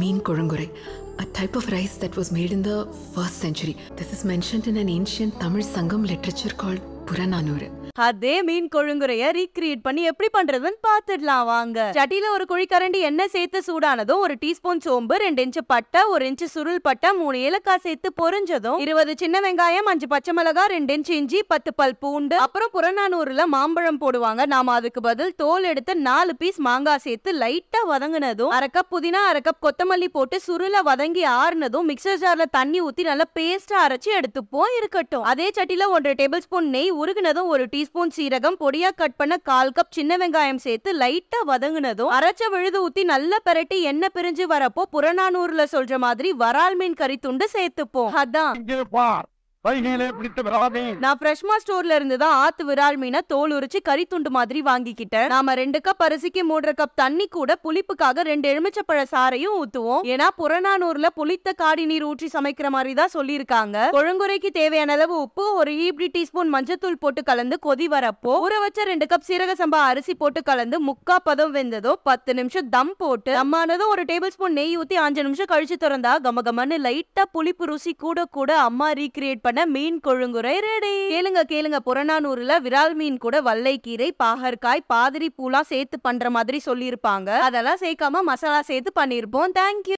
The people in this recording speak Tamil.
Mean Kurungurai, a type of rice that was made in the first century. This is mentioned in an ancient Tamil Sangam literature called Purananuru அதே மீன் கொழுங்குறைய ரீக்ரியேட் பண்ணி எப்படி பண்றதுன்னு பாத்துடலாம் வாங்க சட்டியில ஒரு குழிக்கரண்டி கரண்டி எண்ணெய் சேர்த்து சூடானதும் ஒரு டீஸ்பூன் சோம்பு ரெண்டு இன்ச்சு பட்டை ஒரு இன்ச்சு சுருள் பட்டை மூணு ஏலக்காய் சேர்த்து பொறிஞ்சதும் இருபது சின்ன வெங்காயம் அஞ்சு பச்சை மிளகாய் ரெண்டு இன்ச்சு இஞ்சி பத்து பல் பூண்டு அப்புறம் புறநானூறுல மாம்பழம் போடுவாங்க நாம அதுக்கு பதில் தோல் எடுத்து நாலு பீஸ் மாங்காய் சேர்த்து லைட்டா வதங்கினதும் அரை புதினா அரை கொத்தமல்லி போட்டு சுருள வதங்கி ஆறுனதும் மிக்சர் ஜார்ல தண்ணி ஊத்தி நல்லா பேஸ்டா அரைச்சு எடுத்துப்போம் இருக்கட்டும் அதே சட்டில ஒன்றரை டேபிள் ஸ்பூன் நெய் உருகுனதும் ஒரு டீஸ்பூன் சீரகம் பொடியா கட் பண்ண கால் கப் சின்ன வெங்காயம் சேர்த்து லைட்டா வதங்குனதும் அரைச்ச விழுது ஊத்தி நல்லா பெரட்டி எண்ணெய் பிரிஞ்சு வரப்போ புறநானூறுல சொல்ற மாதிரி வரால் மீன் கறி துண்டு சேர்த்துப்போம் அதான் நான் ஃப்ரெஷ்மா ஸ்டோர்ல இருந்து தான் ஆத்து விரால் மீனை தோல் உரிச்சு கறி மாதிரி வாங்கிக்கிட்டேன் நாம ரெண்டு கப் அரிசிக்கு மூன்றரை கப் தண்ணி கூட புளிப்புக்காக ரெண்டு எலுமிச்சப்பழ சாறையும் ஊத்துவோம் ஏன்னா புறநானூர்ல புளித்த காடி நீர் ஊற்றி சமைக்கிற மாதிரி தான் சொல்லியிருக்காங்க கொழுங்குறைக்கு தேவையான அளவு உப்பு ஒரு ஈபிடி டீஸ்பூன் மஞ்சத்தூள் போட்டு கலந்து கொதி வரப்போ ஊற வச்ச ரெண்டு கப் சீரக சம்பா அரிசி போட்டு கலந்து முக்கா பதம் வெந்ததோ பத்து நிமிஷம் தம் போட்டு அம்மானதும் ஒரு டேபிள் ஸ்பூன் நெய் ஊத்தி அஞ்சு நிமிஷம் கழிச்சு திறந்தா கம கமன்னு லைட்டா புளிப்பு ருசி கூட கூட அம்மா ரீக்ரியேட் பண்ணி சூப்பரான மீன் கொழுங்குறை ரெடி கேளுங்க கேளுங்க புறநானூறுல விரால் மீன் கூட வல்லைக்கீரை பாகற்காய் பாதிரி பூலாம் சேர்த்து பண்ற மாதிரி சொல்லியிருப்பாங்க அதெல்லாம் சேர்க்காம மசாலா சேர்த்து பண்ணிருப்போம் தேங்க்யூ